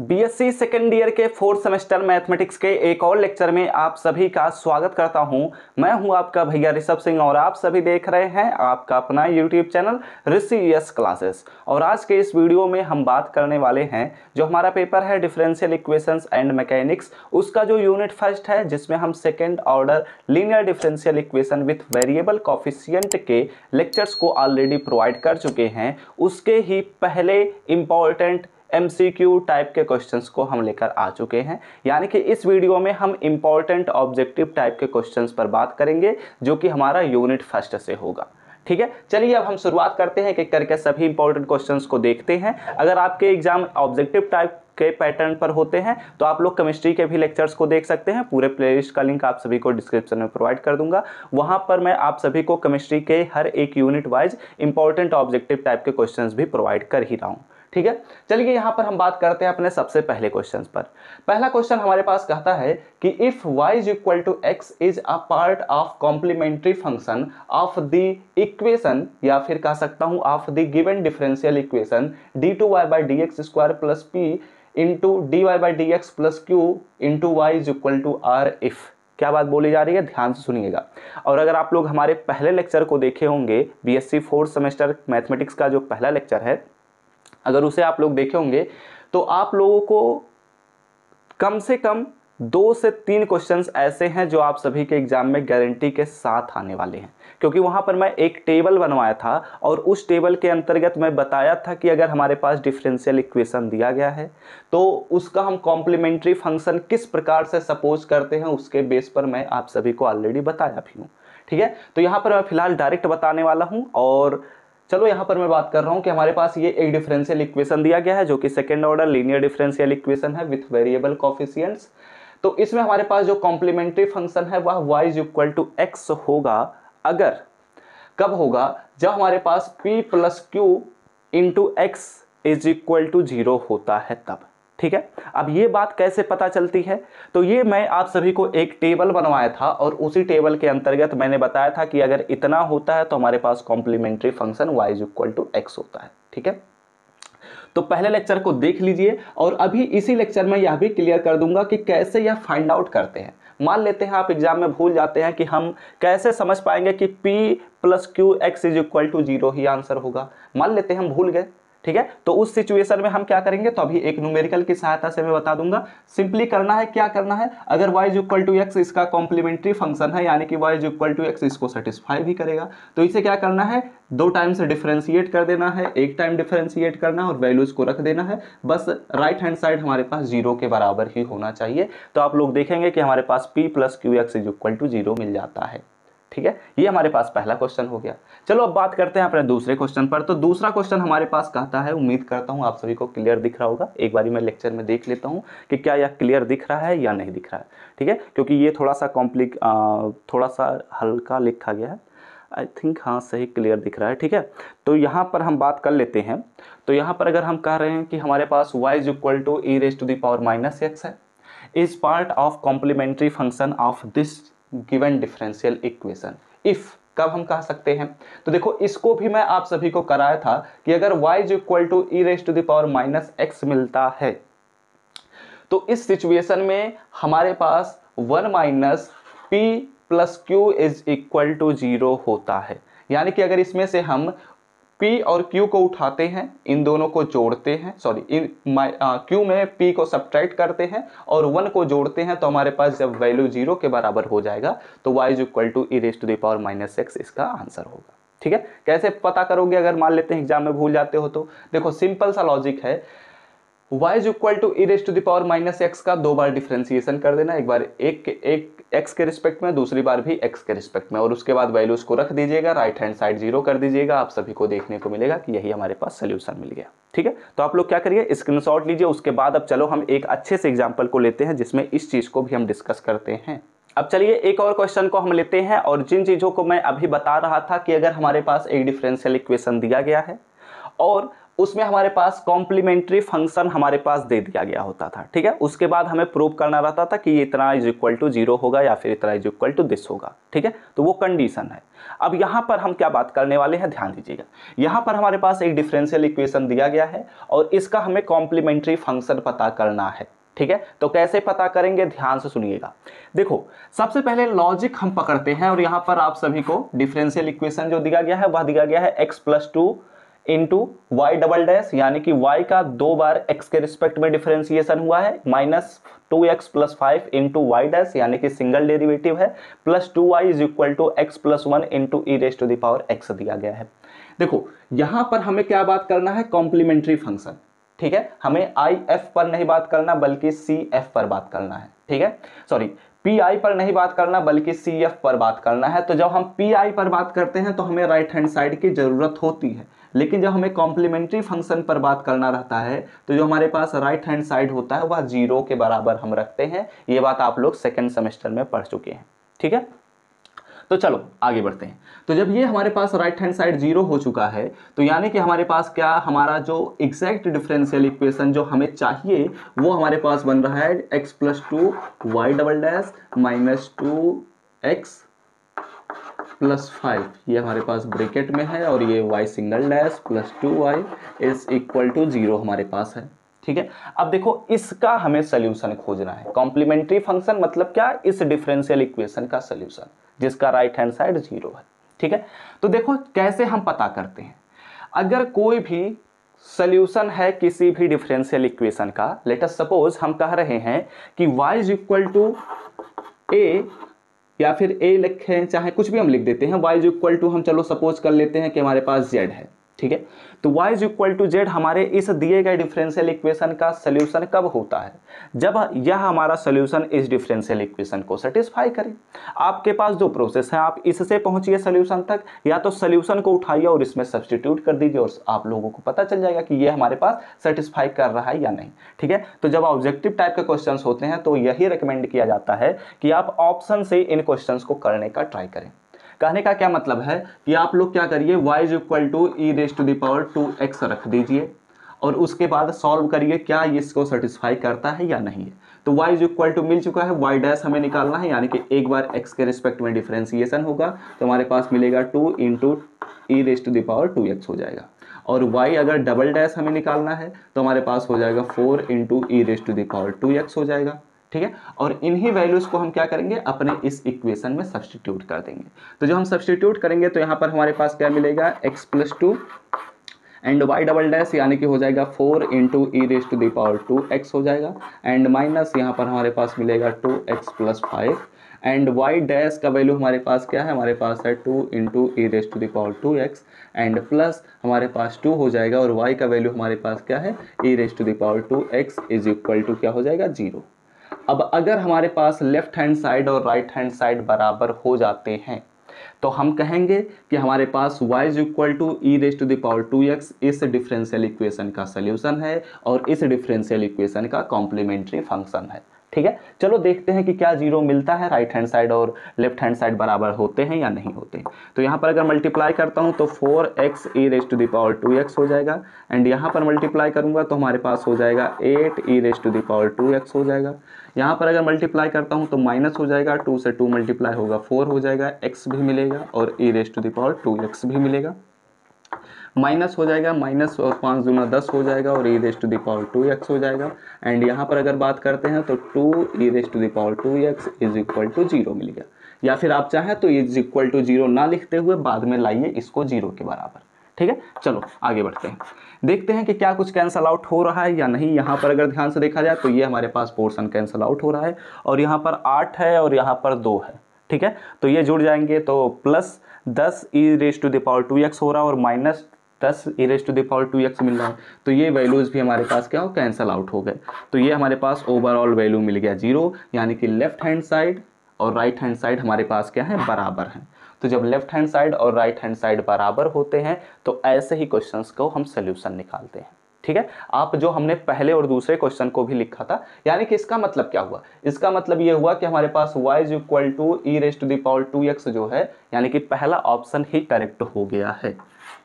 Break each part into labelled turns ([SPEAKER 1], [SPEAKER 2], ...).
[SPEAKER 1] BSc second year के fourth semester mathematics के एक और लेक्चर में आप सभी का स्वागत करता हूं मैं हूं आपका भैया ऋषभ सिंह और आप सभी देख रहे हैं आपका अपना YouTube channel Rishi yes classes और आज के इस वीडियो में हम बात करने वाले हैं जो हमारा पेपर है डिफरेंशियल इक्वेशंस एंड मैकेनिक्स उसका जो यूनिट फर्स्ट है जिसमें हम second order linear differential equation with variable coefficient के लेक्चर्स को ऑलरेडी प्रोवाइड कर चुके हैं उसके ही पहले इम्पॉर्टेंट एमसीक्यू टाइप के क्वेश्चंस को हम लेकर आ चुके हैं यानी कि इस वीडियो में हम इंपॉर्टेंट ऑब्जेक्टिव टाइप के क्वेश्चंस पर बात करेंगे जो कि हमारा यूनिट फर्स्ट से होगा ठीक है चलिए अब हम शुरुआत करते हैं कि करके सभी इंपॉर्टेंट क्वेश्चन को देखते हैं अगर आपके एग्जाम ऑब्जेक्टिव टाइप के पैटर्न पर होते हैं तो आप लोग केमिस्ट्री के भी लेक्चर्स को देख सकते हैं पूरे प्लेलिस्ट का लिंक आप सभी को डिस्क्रिप्शन में प्रोवाइड कर दूंगा वहां पर मैं आप सभी को केमिस्ट्री के हर एक unit wise important objective type के क्वेश्चन भी प्रोवाइड कर ही रहा हूँ ठीक है चलिए यहाँ पर हम बात करते हैं अपने सबसे पहले क्वेश्चन पर पहला क्वेश्चन हमारे पास कहता है कि if y is equal to x is a part of complementary function of the equation या फिर कह सकता हूँ of the given differential equation d two y by d x square plus p into d y by d x plus q into y is equal to r if क्या बात बोली जा रही है ध्यान से सुनिएगा और अगर आप लोग हमारे पहले लेक्चर को देखे होंगे बीएससी फोर्थ सेमेस्टर मैथमेटिक्स का जो पहला लेक्चर है अगर उसे आप लोग देखे होंगे तो आप लोगों को कम से कम दो से तीन क्वेश्चंस ऐसे हैं जो आप सभी के एग्ज़ाम में गारंटी के साथ आने वाले हैं क्योंकि वहां पर मैं एक टेबल बनवाया था और उस टेबल के अंतर्गत मैं बताया था कि अगर हमारे पास डिफरेंशियल इक्वेशन दिया गया है तो उसका हम कॉम्प्लीमेंट्री फंक्शन किस प्रकार से सपोज करते हैं उसके बेस पर मैं आप सभी को ऑलरेडी बताया भी हूँ ठीक है तो यहाँ पर मैं फिलहाल डायरेक्ट बताने वाला हूँ और चलो यहाँ पर मैं बात कर रहा हूँ कि हमारे पास ये एक डिफरेंशियल इक्वेशन दिया गया है जो कि second order linear differential equation है विथ वेरिएबल कॉफिशियंट्स तो इसमें हमारे पास जो कॉम्प्लीमेंट्री फंक्शन है वह y is equal to x होगा अगर कब होगा जब हमारे पास p plus q into x is equal to zero होता है तब ठीक है अब ये बात कैसे पता चलती है तो ये मैं आप सभी को एक टेबल बनवाया था और उसी टेबल के अंतर्गत मैंने बताया था कि अगर इतना होता है तो हमारे पास complementary function y is equal to x होता है ठीक है तो पहले लेक्चर को देख लीजिए और अभी इसी लेक्चर में यह भी क्लियर कर दूंगा कि कैसे यह फाइंड आउट करते हैं मान लेते हैं आप एग्जाम में भूल जाते हैं कि हम कैसे समझ पाएंगे कि p plus q x is equal to zero ही आंसर होगा मान लेते हैं हम भूल गए ठीक है तो उस सिचुएशन में हम क्या करेंगे तो अभी एक न्यूमेरिकल की सहायता से मैं बता दूंगा सिंपली करना है क्या करना है अगर वाइज इक्वल टू एक्स इसका कॉम्प्लीमेंट्री फंक्शन है यानी कि वाइज इक्वल टू एक्स इसको सेटिस्फाई भी करेगा तो इसे क्या करना है दो टाइम से डिफ्रेंशिएट कर देना है एक टाइम डिफ्रेंशिएट करना है और वैल्यूज़ को रख देना है बस राइट हैंड साइड हमारे पास जीरो के बराबर ही होना चाहिए तो आप लोग देखेंगे कि हमारे पास p plus q x is equal to zero मिल जाता है ठीक है ये हमारे पास पहला क्वेश्चन हो गया चलो अब बात करते हैं अपने दूसरे क्वेश्चन पर तो दूसरा क्वेश्चन हमारे पास कहता है उम्मीद करता हूँ आप सभी को क्लियर दिख रहा होगा एक बार मैं लेक्चर में देख लेता हूँ कि क्या यह क्लियर दिख रहा है या नहीं दिख रहा है ठीक है क्योंकि ये थोड़ा सा कॉम्प्लिक थोड़ा सा हल्का लिखा गया है आई थिंक हाँ सही क्लियर दिख रहा है ठीक है तो यहाँ पर हम बात कर लेते हैं तो यहाँ पर अगर हम कह रहे हैं कि हमारे पास y is equal to e raise to the power minus x है is part of complementary function of this given differential equation if कब हम कह सकते हैं तो देखो इसको भी मैं आप सभी को कराया था कि अगर y is equal to e raise to the power minus x मिलता है तो इस सिचुएशन में हमारे पास one minus p plus q is equal to zero होता है यानी कि अगर इसमें से हम पी और क्यू को उठाते हैं इन दोनों को जोड़ते हैं sorry in my q uh, में पी को सब्ट्रैक्ट करते हैं और वन को जोड़ते हैं तो हमारे पास जब वैल्यू जीरो के बराबर हो जाएगा तो y is equal to e raise to the power minus x इसका आंसर होगा ठीक है कैसे पता करोगे अगर मान लेते हैं एग्जाम में भूल जाते हो तो देखो सिंपल सा लॉजिक है y is equal to e raise to the power minus x का दो बार डिफ्रेंसिएशन कर देना एक बार एक एक एक्स के रिस्पेक्ट में दूसरी बार भी एक्स के रिस्पेक्ट में और उसके बाद वैल्यूज़ को रख दीजिएगा राइट हैंड साइड जीरो कर दीजिएगा आप सभी को देखने को मिलेगा कि यही हमारे पास सोल्यूशन मिल गया ठीक है तो आप लोग क्या करिए स्क्रीनशॉट लीजिए उसके बाद अब चलो हम एक अच्छे से एग्जाम्पल को लेते हैं जिसमें इस चीज़ को भी हम डिस्कस करते हैं अब चलिए एक और क्वेश्चन को हम लेते हैं और जिन चीज़ों को मैं अभी बता रहा था कि अगर हमारे पास एक डिफरेंशियल इक्वेशन दिया गया है और उसमें हमारे पास कॉम्प्लीमेंट्री फंक्शन हमारे पास दे दिया गया होता था ठीक है उसके बाद हमें प्रूव करना रहता था कि इतना इज इक्वल टू जीरो होगा या फिर इतना इज इक्वल टू दिस होगा ठीक है तो वो कंडीशन है अब यहाँ पर हम क्या बात करने वाले हैं ध्यान दीजिएगा यहाँ पर हमारे पास एक डिफरेंशियल इक्वेशन दिया गया है और इसका हमें कॉम्प्लीमेंट्री फंक्शन पता करना है ठीक है तो कैसे पता करेंगे ध्यान से सुनिएगा देखो सबसे पहले लॉजिक हम पकड़ते हैं और यहाँ पर आप सभी को डिफरेंशियल इक्वेशन जो दिया गया है वह दिया गया है x plus two into y double dash यानी कि y का दो बार x के रिस्पेक्ट में डिफरेंशिएशन हुआ है minus two x plus five into y dash यानी कि सिंगल डेरिवेटिव है plus two y is equal to x plus one into e raise to the power x दिया गया है देखो यहां पर हमें क्या बात करना है कॉम्प्लीमेंट्री फंक्शन ठीक है हमें आई एफ पर नहीं बात करना बल्कि सी एफ पर बात करना है ठीक है सॉरी पी आई पर नहीं बात करना बल्कि सी एफ पर बात करना है तो जब हम पी आई पर बात करते हैं तो हमें राइट हैंड साइड की जरूरत होती है लेकिन जब हमें कॉम्प्लीमेंट्री फंक्शन पर बात करना रहता है तो जो हमारे पास राइट हैंड साइड होता है वह जीरो के बराबर हम रखते हैं ये बात आप लोग सेकेंड सेमेस्टर में पढ़ चुके हैं ठीक है तो चलो आगे बढ़ते हैं तो जब ये हमारे पास राइट हैंड साइड जीरो हो चुका है तो यानी कि हमारे पास क्या हमारा जो एग्जैक्ट डिफरेंशियल इक्वेशन जो हमें चाहिए वो हमारे पास बन रहा है x plus two y double dash minus two x plus five ये हमारे पास ब्रेकेट में है और ये y single dash plus two y is equal to zero हमारे पास है ठीक है अब देखो इसका हमें सोल्यूशन खोजना है कॉम्प्लीमेंट्री फंक्शन मतलब क्या इस डिफरेंशियल इक्वेशन का सोल्यूशन जिसका राइट हैंड साइड जीरो है ठीक है तो देखो कैसे हम पता करते हैं अगर कोई भी सल्यूशन है किसी भी डिफरेंशियल इक्वेशन का लेट अस सपोज हम कह रहे हैं कि y is equal to a या फिर ए लिखें चाहे कुछ भी हम लिख देते हैं वाई इज इक्वल टू हम चलो सपोज कर लेते हैं कि हमारे पास जेड है ठीक है तो y is equal to z हमारे इस दिए गए डिफरेंशियल इक्वेशन का सोल्यूशन कब होता है जब यह हमारा सोल्यूशन इस डिफरेंशियल इक्वेशन को सेटिस्फाई करे आपके पास दो प्रोसेस हैं आप इससे पहुंचिए सोल्यूशन तक या तो सोल्यूशन को उठाइए और इसमें सब्सटीट्यूट कर दीजिए और आप लोगों को पता चल जाएगा कि ये हमारे पास सेटिस्फाई कर रहा है या नहीं ठीक है तो जब ऑब्जेक्टिव टाइप के क्वेश्चन होते हैं तो यही रिकमेंड किया जाता है कि आप ऑप्शन से इन क्वेश्चन को करने का ट्राई करें कहने का क्या मतलब है कि आप लोग क्या करिए y is equal to e raise to the power two x रख दीजिए और उसके बाद सॉल्व करिए क्या ये इसको सेटिस्फाई करता है या नहीं है तो y इज इक्वल टू मिल चुका है y डैश हमें निकालना है यानी कि एक बार x के रिस्पेक्ट में डिफ्रेंसिएशन होगा तो हमारे पास मिलेगा two into e raise to the power two x हो जाएगा और y अगर डबल डैश हमें निकालना है तो हमारे पास हो जाएगा four into e raise to the power two x हो जाएगा ठीक है और इन्हीं वैल्यूज़ को हम क्या करेंगे अपने इस इक्वेशन में सब्सटीट्यूट कर देंगे तो जो हम सब्सटीट्यूट करेंगे तो यहाँ पर हमारे पास क्या मिलेगा x plus two and y double dash यानी कि हो जाएगा four into e raise to the power two x हो जाएगा एंड माइनस यहाँ पर हमारे पास मिलेगा two x plus five and y dash का वैल्यू हमारे पास क्या है हमारे पास है two into e raise to the power two x and plus हमारे पास टू हो जाएगा और वाई का वैल्यू हमारे पास क्या है e raise to the power two x is equal to क्या हो जाएगा जीरो अब अगर हमारे पास लेफ्ट हैंड साइड और राइट हैंड साइड बराबर हो जाते हैं तो हम कहेंगे कि हमारे पास y is equal to e raise to the power two x इस डिफरेंशियल इक्वेशन का सोल्यूशन है और इस डिफरेंशियल इक्वेशन का कॉम्प्लीमेंट्री फंक्शन है ठीक है चलो देखते हैं कि क्या जीरो मिलता है राइट हैंड साइड और लेफ्ट हैंड साइड बराबर होते हैं या नहीं होते हैं तो यहाँ पर अगर मल्टीप्लाई करता हूँ तो four x e raise to the power two x हो जाएगा एंड यहाँ पर मल्टीप्लाई करूँगा तो हमारे पास हो जाएगा eight e raise to the power two x हो जाएगा यहाँ पर अगर मल्टीप्लाई करता हूँ तो माइनस हो जाएगा टू से टू मल्टीप्लाई होगा फोर हो जाएगा एक्स भी मिलेगा और e raise to the power two x भी मिलेगा माइनस हो जाएगा माइनस और पाँच दूना दस हो जाएगा और e raise to the power two x हो जाएगा एंड यहाँ पर अगर बात करते हैं तो two e raise to the power two x is equal to zero मिल गया या फिर आप चाहें तो इज इक्वल टू जीरो ना लिखते हुए बाद में लाइए इसको जीरो के बराबर ठीक है चलो आगे बढ़ते हैं देखते हैं कि क्या कुछ कैंसल आउट हो रहा है या नहीं यहाँ पर अगर ध्यान से देखा जाए तो ये हमारे पास पोर्सन कैंसल आउट हो रहा है और यहाँ पर आठ है और यहाँ पर दो है ठीक है तो ये जुड़ जाएंगे तो प्लस दस e raise to the power two x हो रहा है और माइनस दस e raise to the power two x मिल रहा है तो ये वैल्यूज़ भी हमारे पास क्या हो कैंसल आउट हो गए तो ये हमारे पास ओवरऑल वैल्यू मिल गया जीरो यानी कि लेफ्ट हैंड साइड और राइट हैंड साइड हमारे पास क्या है बराबर हैं तो जब लेफ्ट हैंड साइड और राइट हैंड साइड बराबर होते हैं तो ऐसे ही क्वेश्चन को हम सोल्यूशन निकालते हैं ठीक है आप जो हमने पहले और दूसरे क्वेश्चन को भी लिखा था यानी कि इसका मतलब क्या हुआ इसका मतलब ये हुआ कि हमारे पास y is equal to e raise to the power two x जो है यानी कि पहला ऑप्शन ही करेक्ट हो गया है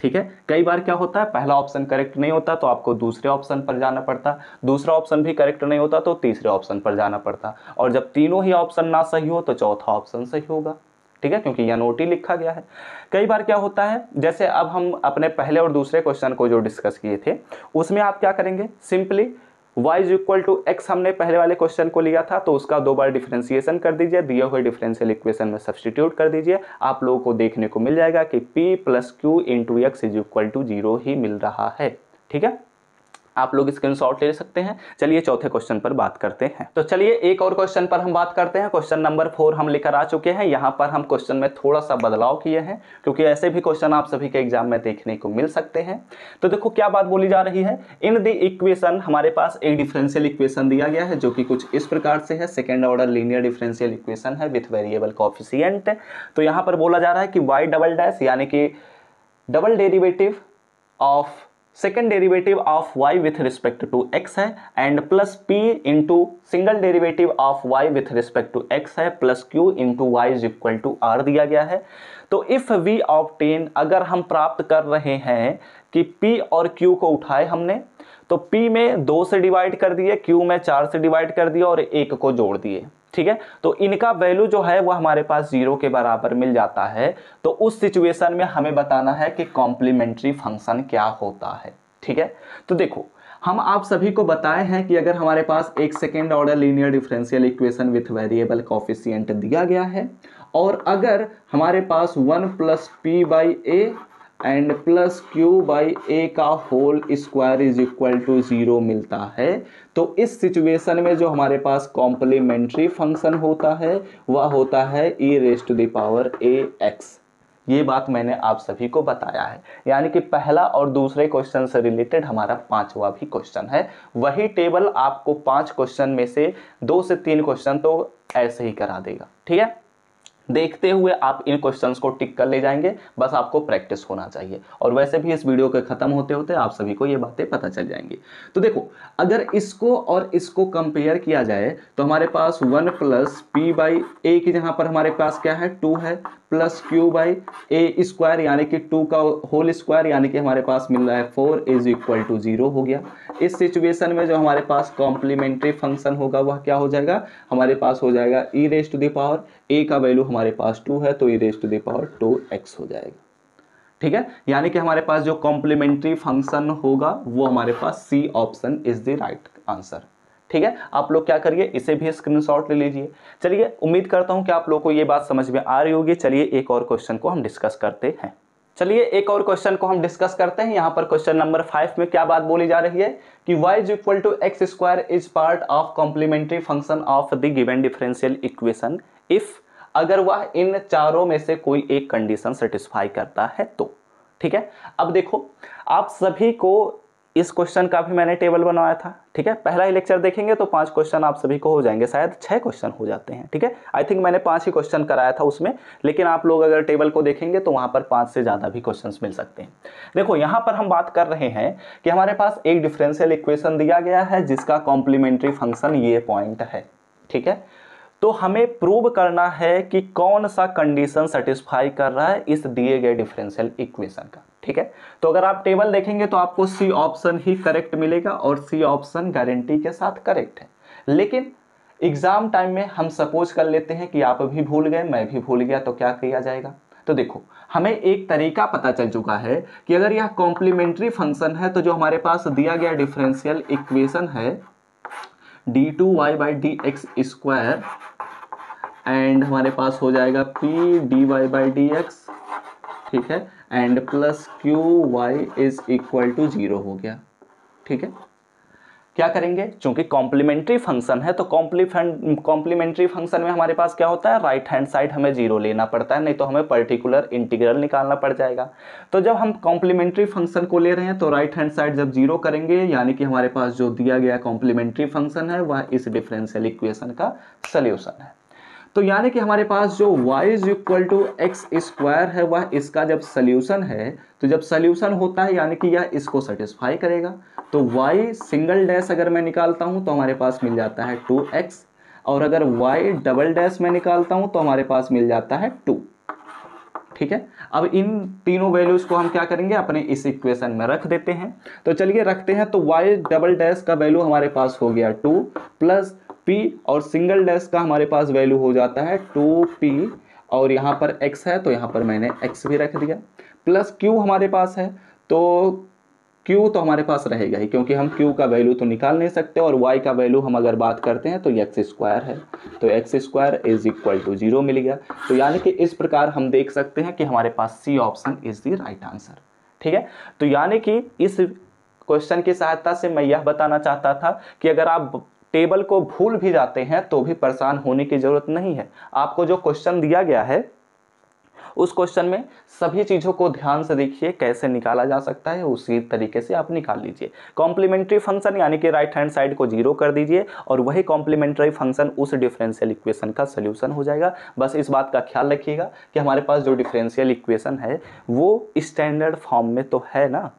[SPEAKER 1] ठीक है कई बार क्या होता है पहला ऑप्शन करेक्ट नहीं होता तो आपको दूसरे ऑप्शन पर जाना पड़ता दूसरा ऑप्शन भी करेक्ट नहीं होता तो तीसरे ऑप्शन पर जाना पड़ता और जब तीनों ही ऑप्शन ना सही हो तो चौथा ऑप्शन सही होगा ठीक है क्योंकि यह नोटी लिखा गया है कई बार क्या होता है जैसे अब हम अपने पहले और दूसरे क्वेश्चन को जो डिस्कस किए थे उसमें आप क्या करेंगे simply y is equal to x हमने पहले वाले क्वेश्चन को लिया था तो उसका दो बार डिफ्रेंसिएशन कर दीजिए दिए हुए डिफरेंशियल इक्वेशन में सब्सटीट्यूट कर दीजिए आप लोगों को देखने को मिल जाएगा कि p plus q into x is equal to zero ही मिल रहा है ठीक है आप लोग स्क्रीनशॉट ले सकते हैं चलिए चौथे क्वेश्चन पर बात करते हैं तो चलिए एक और क्वेश्चन पर हम बात करते हैं क्वेश्चन नंबर फोर हम लेकर आ चुके हैं यहाँ पर हम क्वेश्चन में थोड़ा सा बदलाव किए हैं क्योंकि ऐसे भी क्वेश्चन आप सभी के एग्जाम में देखने को मिल सकते हैं तो देखो क्या बात बोली जा रही है इन द इक्वेशन हमारे पास एक डिफरेंशियल इक्वेशन दिया गया है जो कि कुछ इस प्रकार से है second order linear differential equation है विथ वेरिएबल कॉफिशियंट तो यहाँ पर बोला जा रहा है कि वाई डबल डैश यानी कि double derivative of second derivative of y with respect to x है and plus p into single derivative of y with respect to x है plus q into y is equal to r दिया गया है तो if we obtain अगर हम प्राप्त कर रहे हैं कि p और q को उठाए हमने तो p में दो से डिवाइड कर दिए q में चार से डिवाइड कर दिए और एक को जोड़ दिए ठीक है तो इनका वैल्यू जो है वह हमारे पास जीरो के बराबर मिल जाता है तो उस सिचुएशन में हमें बताना है कि कॉम्प्लीमेंट्री फंक्शन क्या होता है ठीक है तो देखो हम आप सभी को बताए हैं कि अगर हमारे पास एक second order linear differential equation with variable coefficient दिया गया है और अगर हमारे पास one plus p by a and plus q by a का whole square is equal to zero मिलता है तो इस सिचुएशन में जो हमारे पास कॉम्प्लीमेंट्री फंक्शन होता है वह होता है e raise to the power a x ये बात मैंने आप सभी को बताया है यानी कि पहला और दूसरे क्वेश्चन से रिलेटेड हमारा पांचवा भी क्वेश्चन है वही टेबल आपको पांच क्वेश्चन में से दो से तीन क्वेश्चन तो ऐसे ही करा देगा ठीक है देखते हुए आप इन क्वेश्चंस को टिक कर ले जाएंगे बस आपको प्रैक्टिस होना चाहिए और वैसे भी इस वीडियो के खत्म होते होते आप सभी को ये बातें पता चल जाएंगी तो देखो अगर इसको और इसको कंपेयर किया जाए तो हमारे पास one plus p by a की जहाँ पर हमारे पास क्या है टू है plus q by a square यानी कि टू का होल स्क्वायर यानी कि हमारे पास मिल रहा है four is equal to zero हो गया इस सिचुएशन में जो हमारे पास कॉम्प्लीमेंट्री फंक्शन होगा वह क्या हो जाएगा हमारे पास हो जाएगा e raise to the power a का वैल्यू हमारे पास टू है तो e raise to the power two x हो जाएगा ठीक है यानी कि हमारे पास जो कॉम्प्लीमेंट्री फंक्शन होगा वो हमारे पास C option is the right answer ठीक है आप लोग क्या करिए इसे भी स्क्रीनशॉट ले लीजिए चलिए उम्मीद करता हूं कि आप लोगों को ये बात समझ में आ रही होगी चलिए एक और क्वेश्चन को हम डिस्कस करते हैं चलिए एक और क्वेश्चन को हम डिस्कस करते हैं यहां पर क्वेश्चन नंबर फाइव में क्या बात बोली जा रही है कि y is equal to x square is part of complementary function of the given differential equation if अगर वह इन चारों में से कोई एक कंडीशन सेटिस्फाई करता है तो ठीक है अब देखो आप सभी को इस क्वेश्चन का भी मैंने टेबल बनवाया था ठीक है पहला ही लेक्चर देखेंगे तो पांच क्वेश्चन आप सभी को हो जाएंगे शायद छह क्वेश्चन हो जाते हैं ठीक है आई थिंक मैंने पांच ही क्वेश्चन कराया था उसमें लेकिन आप लोग अगर टेबल को देखेंगे तो वहां पर पांच से ज़्यादा भी क्वेश्चन मिल सकते हैं देखो यहां पर हम बात कर रहे हैं कि हमारे पास एक डिफरेंशियल इक्वेशन दिया गया है जिसका कॉम्प्लीमेंट्री फंक्शन ये पॉइंट है ठीक है तो हमें प्रूव करना है कि कौन सा कंडीशन सेटिस्फाई कर रहा है इस दिए गए डिफरेंशियल इक्वेशन का ठीक है तो अगर आप टेबल देखेंगे तो आपको सी ऑप्शन ही करेक्ट मिलेगा और सी ऑप्शन गारंटी के साथ करेक्ट है लेकिन एग्जाम टाइम में हम सपोज कर लेते हैं कि आप भी भूल गए मैं भी भूल गया तो क्या किया जाएगा तो देखो हमें एक तरीका पता चल चुका है कि अगर यह कॉम्प्लीमेंट्री फंक्शन है तो जो हमारे पास दिया गया डिफरेंशियल इक्वेशन है d two y by d x square and हमारे पास हो जाएगा p d y by d x ठीक है and plus q y is equal to zero हो गया ठीक है क्या करेंगे चूंकि कॉम्प्लीमेंट्री फंक्शन है तो कॉम्प्लीमेंट्री फंक्शन में हमारे पास क्या होता है राइट हैंड साइड हमें जीरो लेना पड़ता है नहीं तो हमें पर्टिकुलर इंटीग्रल निकालना पड़ जाएगा तो जब हम कॉम्प्लीमेंट्री फंक्शन को ले रहे हैं तो राइट हैंड साइड जब जीरो करेंगे यानी कि हमारे पास जो दिया गया कॉम्प्लीमेंट्री फंक्शन है वह इस डिफरेंशियल इक्वेशन का सल्यूशन है तो यानी कि हमारे पास जो y is equal to x square है वह इसका जब सल्यूशन है तो जब सल्यूशन होता है यानी कि यह इसको सेटिस्फाई करेगा तो y सिंगल डैश अगर मैं निकालता हूँ तो हमारे पास मिल जाता है टू एक्स और अगर y डबल डैश में निकालता हूँ तो हमारे पास मिल जाता है टू ठीक है अब इन तीनों वैल्यूज़ को हम क्या करेंगे अपने इस इक्वेशन में रख देते हैं तो चलिए रखते हैं तो y डबल डैश का वैल्यू हमारे पास हो गया टू प्लस पी और सिंगल डैश का हमारे पास वैल्यू हो जाता है टू पी और यहाँ पर x है तो यहाँ पर मैंने x भी रख दिया प्लस q हमारे पास है तो q तो हमारे पास रहेगा ही क्योंकि हम q का वैल्यू तो निकाल नहीं सकते और y का वैल्यू हम अगर बात करते हैं तो एक्स स्क्वायर है तो x square is equal to zero मिल गया तो यानी कि इस प्रकार हम देख सकते हैं कि हमारे पास C option is the right answer ठीक है तो यानी कि इस क्वेश्चन की सहायता से मैं यह बताना चाहता था कि अगर आप टेबल को भूल भी जाते हैं तो भी परेशान होने की ज़रूरत नहीं है आपको जो क्वेश्चन दिया गया है उस क्वेश्चन में सभी चीज़ों को ध्यान से देखिए कैसे निकाला जा सकता है उसी तरीके से आप निकाल लीजिए कॉम्प्लीमेंट्री फंक्शन यानी कि राइट हैंड साइड को जीरो कर दीजिए और वही कॉम्प्लीमेंट्री फंक्शन उस डिफरेंशियल इक्वेशन का सोल्यूशन हो जाएगा बस इस बात का ख्याल रखिएगा कि हमारे पास जो डिफरेंशियल इक्वेशन है वो स्टैंडर्ड फॉर्म में तो है ना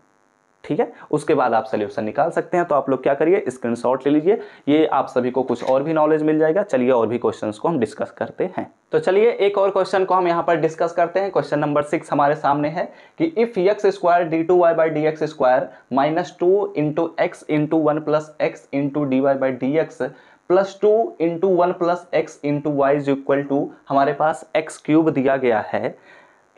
[SPEAKER 1] ठीक है उसके बाद आप सोल्यूशन निकाल सकते हैं तो आप लोग क्या करिए स्क्रीनशॉट ले लीजिए ये आप सभी को कुछ और भी नॉलेज मिल जाएगा चलिए और भी क्वेश्चन को हम डिस्कस करते हैं तो चलिए एक और क्वेश्चन को हम यहाँ पर डिस्कस करते हैं क्वेश्चन नंबर सिक्स हमारे सामने है कि if x square d two y by d x square minus two into x into one plus x into d y by d x plus two into one plus x into y is equal to हमारे पास x cube दिया गया है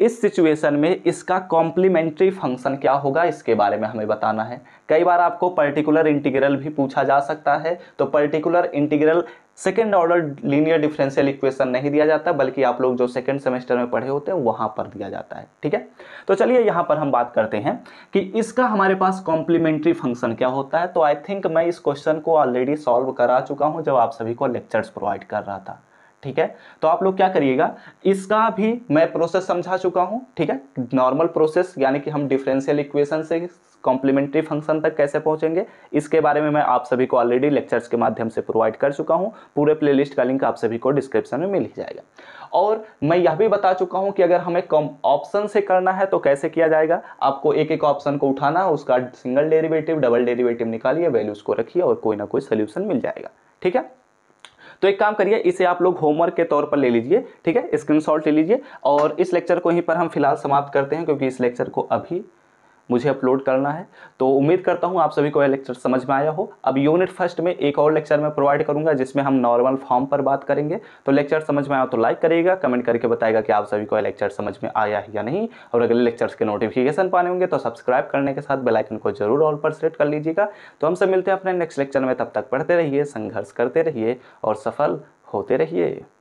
[SPEAKER 1] इस situation में इसका complementary function क्या होगा इसके बारे में हमें बताना है कई बार आपको पर्टिकुलर इंटीग्रल भी पूछा जा सकता है तो particular integral second order linear differential equation नहीं दिया जाता बल्कि आप लोग जो सेकेंड सेमेस्टर में पढ़े होते हैं वहाँ पर दिया जाता है ठीक है तो चलिए यहाँ पर हम बात करते हैं कि इसका हमारे पास कॉम्प्लीमेंट्री फंक्शन क्या होता है तो आई थिंक मैं इस क्वेश्चन को ऑलरेडी सॉल्व करा चुका हूँ जब आप सभी को लेक्चर्स प्रोवाइड कर रहा था ठीक है तो आप लोग क्या करिएगा इसका भी मैं प्रोसेस समझा चुका हूँ ठीक है नॉर्मल प्रोसेस यानी कि हम डिफरेंशियल इक्वेशन से कॉम्प्लीमेंट्री फंक्शन तक कैसे पहुँचेंगे इसके बारे में मैं आप सभी को ऑलरेडी लेक्चर्स के माध्यम से प्रोवाइड कर चुका हूँ पूरे प्लेलिस्ट का लिंक आप सभी को डिस्क्रिप्शन में मिल ही जाएगा और मैं यह भी बता चुका हूँ कि अगर हमें कम ऑप्शन से करना है तो कैसे किया जाएगा आपको एक एक ऑप्शन को उठाना उसका सिंगल डेरिवेटिव डबल डेरिवेटिव निकालिए वैल्यूज़ को रखिए और कोई ना कोई सोल्यूशन मिल जाएगा ठीक है तो एक काम करिए इसे आप लोग होमवर्क के तौर पर ले लीजिए ठीक है स्क्रीन ले लीजिए और इस लेक्चर को यहीं पर हम फिलहाल समाप्त करते हैं क्योंकि इस लेक्चर को अभी मुझे अपलोड करना है तो उम्मीद करता हूँ आप सभी को यह लेक्चर समझ में आया हो अब यूनिट फर्स्ट में एक और लेक्चर मैं प्रोवाइड करूँगा जिसमें हम नॉर्मल फॉर्म पर बात करेंगे तो लेक्चर समझ में आया तो लाइक करिएगा कमेंट करके बताएगा कि आप सभी को यह लेक्चर समझ में आया है या नहीं और अगले लेक्चर्स के नोटिफिकेशन पाने होंगे तो सब्सक्राइब करने के साथ बेलाइकन को जरूर ऑल पर सेलेक्ट कर लीजिएगा तो सब मिलते हैं अपने नेक्स्ट लेक्चर में तब तक पढ़ते रहिए संघर्ष करते रहिए और सफल होते रहिए